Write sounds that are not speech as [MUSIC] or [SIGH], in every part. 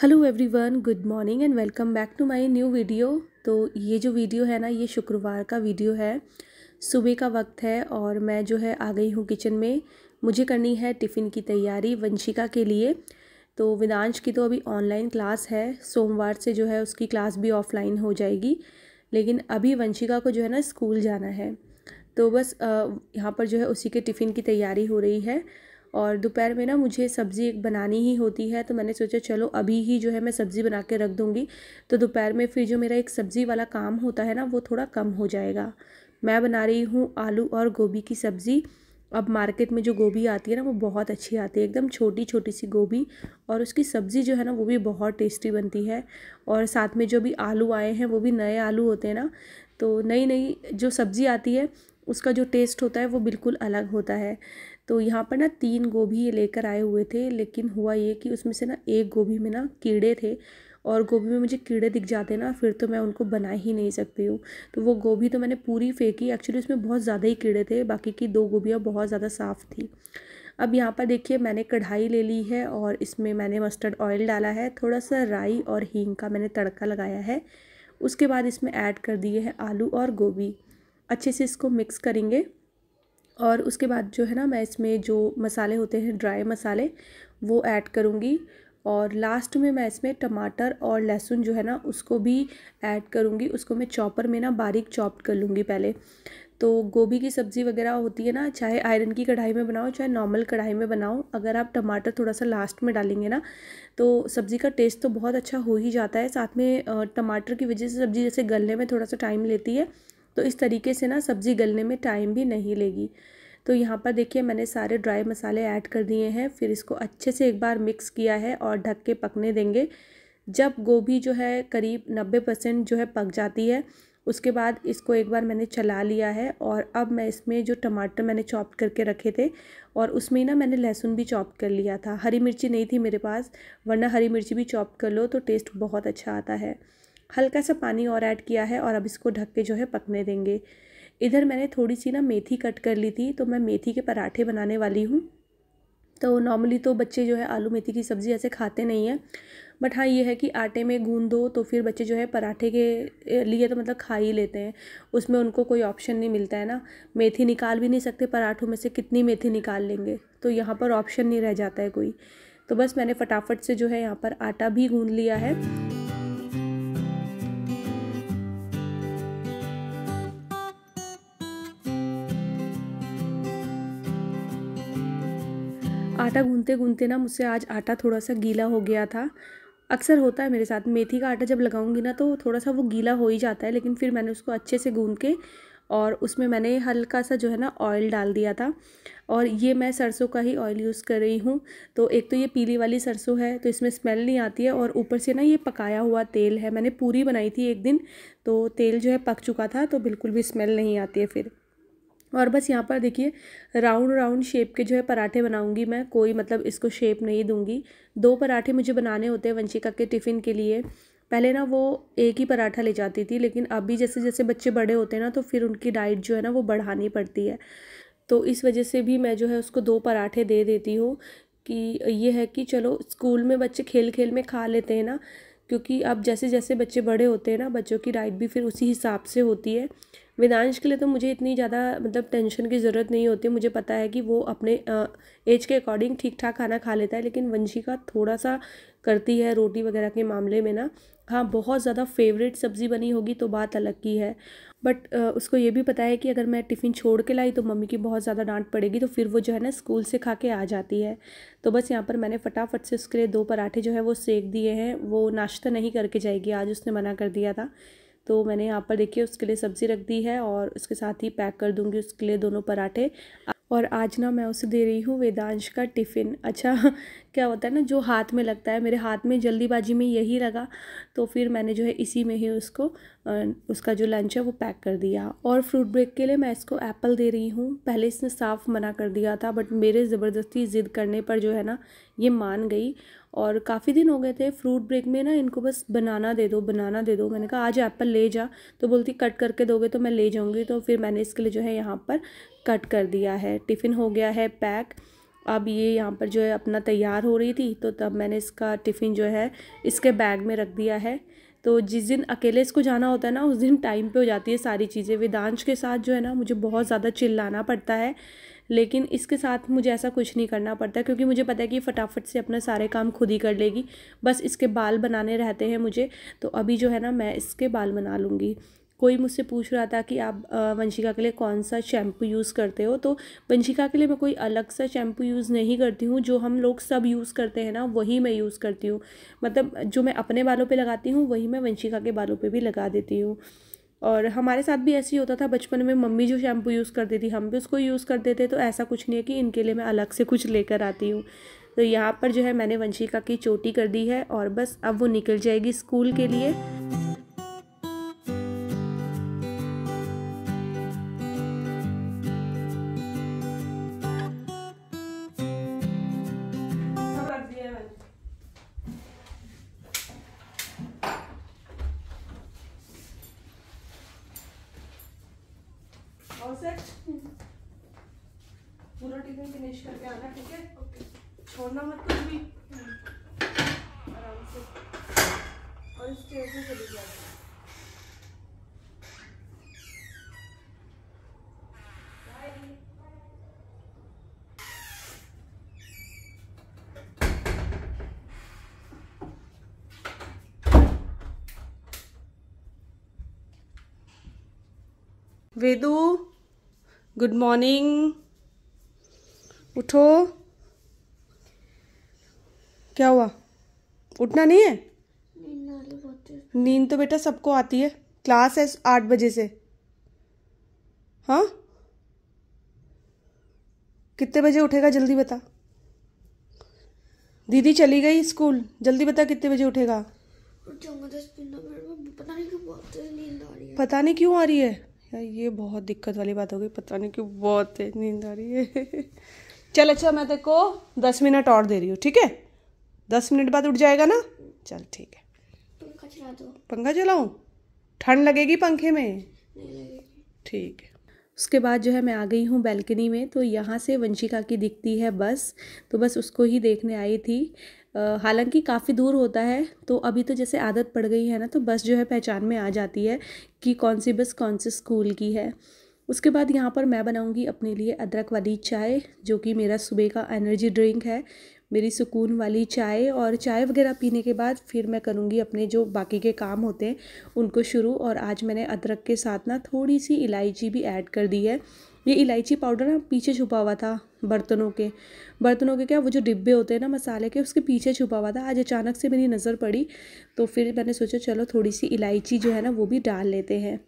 hello everyone good morning and welcome back to my new video तो ये जो video है ना ये शुक्रवार का वीडियो है सुबह का वक्त है और मैं जो है आ गई हूँ किचन में मुझे करनी है टिफ़िन की तैयारी वंशिका के लिए तो विदांश की तो अभी ऑनलाइन क्लास है सोमवार से जो है उसकी क्लास भी ऑफलाइन हो जाएगी लेकिन अभी वंशिका को जो है ना स्कूल जाना है तो बस यहाँ पर जो है उसी के टिफ़िन की तैयारी हो रही है और दोपहर में ना मुझे सब्ज़ी एक बनानी ही होती है तो मैंने सोचा चलो अभी ही जो है मैं सब्ज़ी बना के रख दूँगी तो दोपहर में फिर जो मेरा एक सब्ज़ी वाला काम होता है ना वो थोड़ा कम हो जाएगा मैं बना रही हूँ आलू और गोभी की सब्ज़ी अब मार्केट में जो गोभी आती है ना वो बहुत अच्छी आती है एकदम छोटी छोटी सी गोभी और उसकी सब्ज़ी जो है ना वो भी बहुत टेस्टी बनती है और साथ में जो भी आलू आए हैं वो भी नए आलू होते हैं ना तो नई नई जो सब्ज़ी आती है उसका जो टेस्ट होता है वो बिल्कुल अलग होता है तो यहाँ पर ना तीन गोभी ये लेकर आए हुए थे लेकिन हुआ ये कि उसमें से ना एक गोभी में ना कीड़े थे और गोभी में मुझे कीड़े दिख जाते ना फिर तो मैं उनको बना ही नहीं सकती हूँ तो वो गोभी तो मैंने पूरी फेंकी एक्चुअली उसमें बहुत ज़्यादा ही कीड़े थे बाकी की दो गोभियाँ बहुत ज़्यादा साफ़ थी अब यहाँ पर देखिए मैंने कढ़ाई ले ली है और इसमें मैंने मस्टर्ड ऑयल डाला है थोड़ा सा राई और हींग का मैंने तड़का लगाया है उसके बाद इसमें ऐड कर दिए हैं आलू और गोभी अच्छे से इसको मिक्स करेंगे और उसके बाद जो है ना मैं इसमें जो मसाले होते हैं ड्राई मसाले वो ऐड करूँगी और लास्ट में मैं इसमें टमाटर और लहसुन जो है ना उसको भी ऐड करूँगी उसको मैं चॉपर में ना बारीक चॉप कर लूँगी पहले तो गोभी की सब्ज़ी वगैरह होती है ना चाहे आयरन की कढ़ाई में बनाओ चाहे नॉर्मल कढ़ाई में बनाओ अगर आप टमाटर थोड़ा सा लास्ट में डालेंगे ना तो सब्ज़ी का टेस्ट तो बहुत अच्छा हो ही जाता है साथ में टमाटर की वजह से सब्ज़ी जैसे गलने में थोड़ा सा टाइम लेती है तो इस तरीके से ना सब्ज़ी गलने में टाइम भी नहीं लेगी तो यहाँ पर देखिए मैंने सारे ड्राई मसाले ऐड कर दिए हैं फिर इसको अच्छे से एक बार मिक्स किया है और ढक के पकने देंगे जब गोभी जो है करीब नब्बे परसेंट जो है पक जाती है उसके बाद इसको एक बार मैंने चला लिया है और अब मैं इसमें जो टमाटर मैंने चॉप करके रखे थे और उसमें ना मैंने लहसुन भी चॉप कर लिया था हरी मिर्ची नहीं थी मेरे पास वरना हरी मिर्ची भी चॉप कर लो तो टेस्ट बहुत अच्छा आता है हल्का सा पानी और ऐड किया है और अब इसको ढक के जो है पकने देंगे इधर मैंने थोड़ी सी ना मेथी कट कर ली थी तो मैं मेथी के पराठे बनाने वाली हूँ तो नॉर्मली तो बच्चे जो है आलू मेथी की सब्ज़ी ऐसे खाते नहीं हैं बट हाँ ये है कि आटे में गूंद दो तो फिर बच्चे जो है पराठे के लिए तो मतलब खा ही लेते हैं उसमें उनको कोई ऑप्शन नहीं मिलता है ना मेथी निकाल भी नहीं सकते पराठों में से कितनी मेथी निकाल लेंगे तो यहाँ पर ऑप्शन नहीं रह जाता है कोई तो बस मैंने फटाफट से जो है यहाँ पर आटा भी गूँध लिया है आटा गूंथते गूंदते ना मुझसे आज आटा थोड़ा सा गीला हो गया था अक्सर होता है मेरे साथ मेथी का आटा जब लगाऊंगी ना तो थोड़ा सा वो गीला हो ही जाता है लेकिन फिर मैंने उसको अच्छे से गूंद के और उसमें मैंने हल्का सा जो है ना ऑयल डाल दिया था और ये मैं सरसों का ही ऑयल यूज़ कर रही हूँ तो एक तो ये पीली वाली सरसों है तो इसमें स्मेल नहीं आती है और ऊपर से ना ये पकाया हुआ तेल है मैंने पूरी बनाई थी एक दिन तो तेल जो है पक चुका था तो बिल्कुल भी स्मेल नहीं आती है फिर और बस यहाँ पर देखिए राउंड राउंड शेप के जो है पराठे बनाऊंगी मैं कोई मतलब इसको शेप नहीं दूंगी दो पराठे मुझे बनाने होते हैं वंशिका के टिफ़िन के लिए पहले ना वो एक ही पराठा ले जाती थी लेकिन अभी जैसे जैसे बच्चे बड़े होते हैं ना तो फिर उनकी डाइट जो है ना वो बढ़ानी पड़ती है तो इस वजह से भी मैं जो है उसको दो पराठे दे देती हूँ कि ये है कि चलो स्कूल में बच्चे खेल खेल में खा लेते हैं ना क्योंकि अब जैसे जैसे बच्चे बड़े होते हैं ना बच्चों की डाइट भी फिर उसी हिसाब से होती है वेदांश के लिए तो मुझे इतनी ज़्यादा मतलब टेंशन की ज़रूरत नहीं होती मुझे पता है कि वो अपने एज के अकॉर्डिंग ठीक ठाक खाना खा लेता है लेकिन वंशिका थोड़ा सा करती है रोटी वगैरह के मामले में ना हाँ बहुत ज़्यादा फेवरेट सब्ज़ी बनी होगी तो बात अलग की है बट उसको ये भी पता है कि अगर मैं टिफ़िन छोड़ के लाई तो मम्मी की बहुत ज़्यादा डांट पड़ेगी तो फिर वो जो है ना स्कूल से खा के आ जाती है तो बस यहाँ पर मैंने फटाफट से उसके लिए दो पराठे जो है वो सेक दिए हैं वो नाश्ता नहीं करके जाएगी आज उसने मना कर दिया था तो मैंने यहाँ पर देखिए उसके लिए सब्ज़ी रख दी है और उसके साथ ही पैक कर दूँगी उसके लिए दोनों पराठे और आज ना मैं उसे दे रही हूँ वेदांश का टिफ़िन अच्छा [LAUGHS] क्या होता है ना जो हाथ में लगता है मेरे हाथ में जल्दीबाजी में यही लगा तो फिर मैंने जो है इसी में ही उसको उसका जो लंच है वो पैक कर दिया और फ्रूट ब्रेक के लिए मैं इसको एप्पल दे रही हूँ पहले इसने साफ़ मना कर दिया था बट मेरे ज़बरदस्ती ज़िद करने पर जो है ना ये मान गई और काफ़ी दिन हो गए थे फ्रूट ब्रेक में ना इनको बस बनाना दे दो बनाना दे दो मैंने कहा आज एप्पल ले जा तो बोलती कट करके दोगे तो मैं ले जाऊँगी तो फिर मैंने इसके लिए जो है यहाँ पर कट कर दिया है टिफ़िन हो गया है पैक अब ये यहाँ पर जो है अपना तैयार हो रही थी तो तब मैंने इसका टिफ़िन जो है इसके बैग में रख दिया है तो जिस दिन अकेले इसको जाना होता है ना उस दिन टाइम पे हो जाती है सारी चीज़ें वेदांश के साथ जो है ना मुझे बहुत ज़्यादा चिल्लाना पड़ता है लेकिन इसके साथ मुझे ऐसा कुछ नहीं करना पड़ता क्योंकि मुझे पता है कि फटाफट से अपना सारे काम खुद ही कर लेगी बस इसके बाल बनाने रहते हैं मुझे तो अभी जो है ना मैं इसके बाल बना लूँगी कोई मुझसे पूछ रहा था कि आप वंशिका के लिए कौन सा शैम्पू यूज़ करते हो तो वंशिका के लिए मैं कोई अलग सा शैम्पू यूज़ नहीं करती हूँ जो हम लोग सब यूज़ करते हैं ना वही मैं यूज़ करती हूँ मतलब जो मैं अपने बालों पे लगाती हूँ वही मैं वंशिका के बालों पे भी लगा देती हूँ और हमारे साथ भी ऐसे ही होता था बचपन में मम्मी जो शैम्पू यूज़ करती थी हम भी उसको यूज़ करते थे तो ऐसा कुछ नहीं है कि इनके लिए मैं अलग से कुछ लेकर आती हूँ तो यहाँ पर जो है मैंने वंशिका की चोटी कर दी है और बस अब वो निकल जाएगी स्कूल के लिए और से पूरा टिफिन फिनिश करके आना ठीक है ओके छोड़ना मत कुछ भी आराम से और इस ट्रेन से चली जाए वेदू गुड मॉर्निंग उठो क्या हुआ उठना नहीं है नींद तो बेटा सबको आती है क्लास है आठ बजे से हाँ कितने बजे उठेगा जल्दी बता दीदी चली गई स्कूल जल्दी बता कितने बजे उठेगा पता नहीं क्यों आ रही है यार ये बहुत दिक्कत वाली बात हो गई पता नहीं क्यों बहुत नींद आ रही है चल अच्छा मैं देखो दस मिनट और दे रही हूँ ठीक है दस मिनट बाद उठ जाएगा ना चल ठीक है पंखा चलाओ ठंड लगेगी पंखे में ठीक है उसके बाद जो है मैं आ गई हूँ बैल्कनी में तो यहाँ से वंशिका की दिखती है बस तो बस उसको ही देखने आई थी हालांकि काफ़ी दूर होता है तो अभी तो जैसे आदत पड़ गई है ना तो बस जो है पहचान में आ जाती है कि कौन सी बस कौन से स्कूल की है उसके बाद यहाँ पर मैं बनाऊँगी अपने लिए अदरक वाली चाय जो कि मेरा सुबह का एनर्जी ड्रिंक है मेरी सुकून वाली चाय और चाय वगैरह पीने के बाद फिर मैं करूँगी अपने जो बाकी के काम होते हैं उनको शुरू और आज मैंने अदरक के साथ ना थोड़ी सी इलायची भी ऐड कर दी है ये इलायची पाउडर ना पीछे छुपा हुआ था बर्तनों के बर्तनों के क्या वो जो डिब्बे होते हैं ना मसाले के उसके पीछे छुपा हुआ था आज अचानक से मेरी नज़र पड़ी तो फिर मैंने सोचा चलो थोड़ी सी इलायची जो है ना वो भी डाल लेते हैं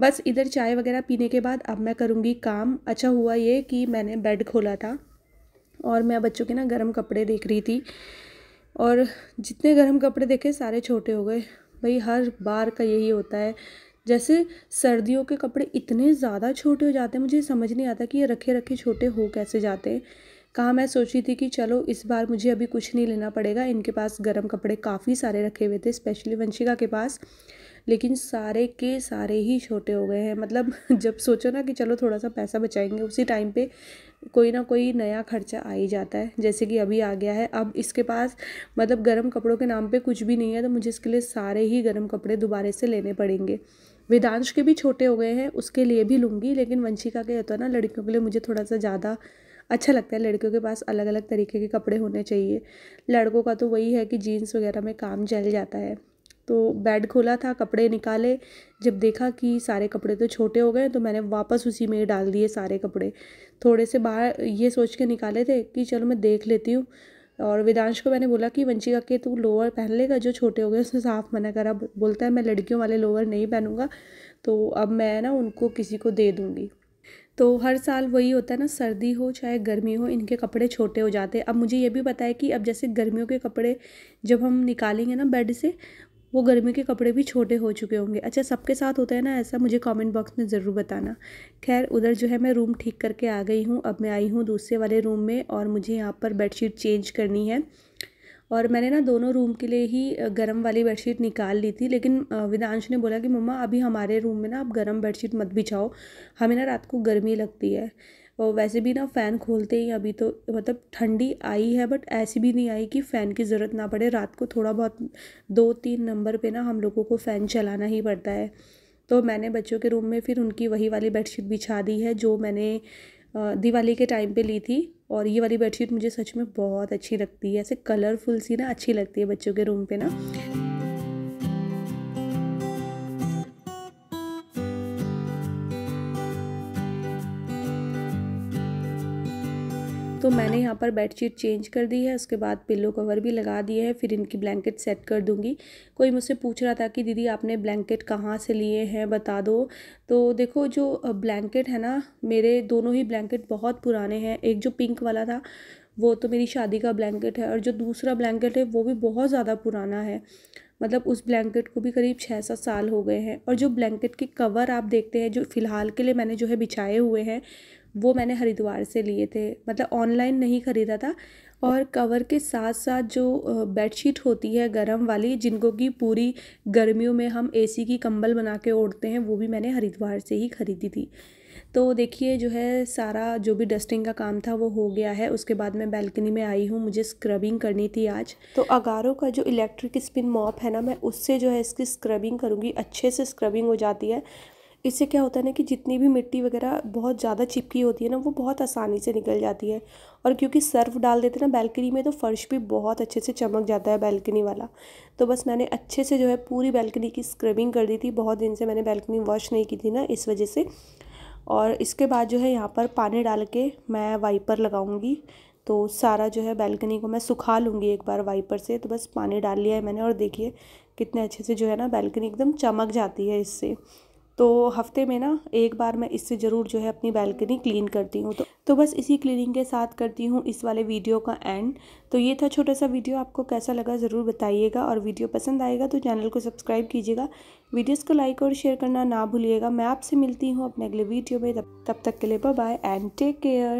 बस इधर चाय वगैरह पीने के बाद अब मैं करूँगी काम अच्छा हुआ ये कि मैंने बेड खोला था और मैं बच्चों के ना गर्म कपड़े देख रही थी और जितने गर्म कपड़े देखे सारे छोटे हो गए भाई हर बार का यही होता है जैसे सर्दियों के कपड़े इतने ज़्यादा छोटे हो जाते हैं मुझे समझ नहीं आता कि ये रखे रखे छोटे हो कैसे जाते हैं कहाँ मैं सोची थी कि चलो इस बार मुझे अभी कुछ नहीं लेना पड़ेगा इनके पास गर्म कपड़े काफ़ी सारे रखे हुए थे स्पेशली वंशिका के पास लेकिन सारे के सारे ही छोटे हो गए हैं मतलब [LAUGHS] जब सोचो ना कि चलो थोड़ा सा पैसा बचाएंगे उसी टाइम पे कोई ना कोई नया खर्चा आ ही जाता है जैसे कि अभी आ गया है अब इसके पास मतलब गर्म कपड़ों के नाम पे कुछ भी नहीं है तो मुझे इसके लिए सारे ही गर्म कपड़े दोबारे से लेने पड़ेंगे वेदांश के भी छोटे हो गए हैं उसके लिए भी लूँगी लेकिन वंशिका के होता है ना लड़कियों के लिए मुझे थोड़ा सा ज़्यादा अच्छा लगता है लड़कियों के पास अलग अलग तरीके के कपड़े होने चाहिए लड़कों का तो वही है कि जीन्स वगैरह में काम चल जाता है तो बेड खोला था कपड़े निकाले जब देखा कि सारे कपड़े तो छोटे हो गए तो मैंने वापस उसी में डाल दिए सारे कपड़े थोड़े से बाहर ये सोच के निकाले थे कि चलो मैं देख लेती हूँ और वेदांश को मैंने बोला कि वंशिका के तू लोअर पहन लेगा जो छोटे हो गए उसने साफ मना करा बोलता है मैं लड़कियों वाले लोअर नहीं पहनूंगा तो अब मैं ना उनको किसी को दे दूँगी तो हर साल वही होता है ना सर्दी हो चाहे गर्मी हो इनके कपड़े छोटे हो जाते हैं अब मुझे ये भी पता है कि अब जैसे गर्मियों के कपड़े जब हम निकालेंगे ना बेड से वो गर्मी के कपड़े भी छोटे हो चुके होंगे अच्छा सबके साथ होता है ना ऐसा मुझे कमेंट बॉक्स में ज़रूर बताना खैर उधर जो है मैं रूम ठीक करके आ गई हूँ अब मैं आई हूँ दूसरे वाले रूम में और मुझे यहाँ पर बेडशीट चेंज करनी है और मैंने ना दोनों रूम के लिए ही गर्म वाली बेडशीट निकाल ली थी लेकिन विदांश ने बोला कि मम्मा अभी हमारे रूम में ना आप गर्म बेडशीट मत बिछाओ हमें ना रात को गर्मी लगती है और वैसे भी ना फ़ैन खोलते ही अभी तो मतलब ठंडी आई है बट ऐसी भी नहीं आई कि फ़ैन की ज़रूरत ना पड़े रात को थोड़ा बहुत दो तीन नंबर पर ना हम लोगों को फ़ैन चलाना ही पड़ता है तो मैंने बच्चों के रूम में फिर उनकी वही वाली बेडशीट बिछा दी है जो मैंने दिवाली के टाइम पे ली थी और ये वाली बेडशीट मुझे सच में बहुत अच्छी लगती है ऐसे कलरफुल सी ना अच्छी लगती है बच्चों के रूम पे ना तो मैंने यहाँ पर बेडशीट चेंज कर दी है उसके बाद पिल्लो कवर भी लगा दिए हैं फिर इनकी ब्लैंकेट सेट कर दूँगी कोई मुझसे पूछ रहा था कि दीदी आपने ब्लैंकेट कहाँ से लिए हैं बता दो तो देखो जो ब्लैंकेट है ना मेरे दोनों ही ब्लैंकेट बहुत पुराने हैं एक जो पिंक वाला था वो तो मेरी शादी का ब्लैंकेट है और जो दूसरा ब्लैंकेट है वो भी बहुत ज़्यादा पुराना है मतलब उस ब्लैंकेट को भी करीब छः सात साल हो गए हैं और जो ब्लैंकेट के कवर आप देखते हैं जो फ़िलहाल के लिए मैंने जो है बिछाए हुए हैं वो मैंने हरिद्वार से लिए थे मतलब ऑनलाइन नहीं ख़रीदा था और कवर के साथ साथ जो बेडशीट होती है गर्म वाली जिनको कि पूरी गर्मियों में हम एसी की कंबल बना के ओढ़ते हैं वो भी मैंने हरिद्वार से ही ख़रीदी थी तो देखिए जो है सारा जो भी डस्टिंग का काम था वो हो गया है उसके बाद मैं बैल्कनी में आई हूँ मुझे स्क्रबिंग करनी थी आज तो अगारों का जो इलेक्ट्रिक स्पिन मॉप है ना मैं उससे जो है इसकी स्क्रबिंग करूँगी अच्छे से स्क्रबिंग हो जाती है इससे क्या होता है ना कि जितनी भी मिट्टी वगैरह बहुत ज़्यादा चिपकी होती है ना वो बहुत आसानी से निकल जाती है और क्योंकि सर्फ डाल देते हैं ना बैल्कनी में तो फ़र्श भी बहुत अच्छे से चमक जाता है बैल्कनी वाला तो बस मैंने अच्छे से जो है पूरी बैल्कनी की स्क्रबिंग कर दी थी बहुत दिन से मैंने बैल्कनी वॉश नहीं की थी ना इस वजह से और इसके बाद जो है यहाँ पर पानी डाल के मैं वाइपर लगाऊँगी तो सारा जो है बैल्कनी को मैं सुखा लूँगी एक बार वाइपर से तो बस पानी डाल लिया है मैंने और देखिए कितने अच्छे से जो है ना बैल्कनी एकदम चमक जाती है इससे तो हफ्ते में ना एक बार मैं इससे ज़रूर जो है अपनी बैल्कनी क्लीन करती हूँ तो तो बस इसी क्लीनिंग के साथ करती हूँ इस वाले वीडियो का एंड तो ये था छोटा सा वीडियो आपको कैसा लगा ज़रूर बताइएगा और वीडियो पसंद आएगा तो चैनल को सब्सक्राइब कीजिएगा वीडियोज़ को लाइक और शेयर करना ना भूलिएगा मैं आपसे मिलती हूँ अपने अगले वीडियो में तब तक के लिए बाय एंड टेक केयर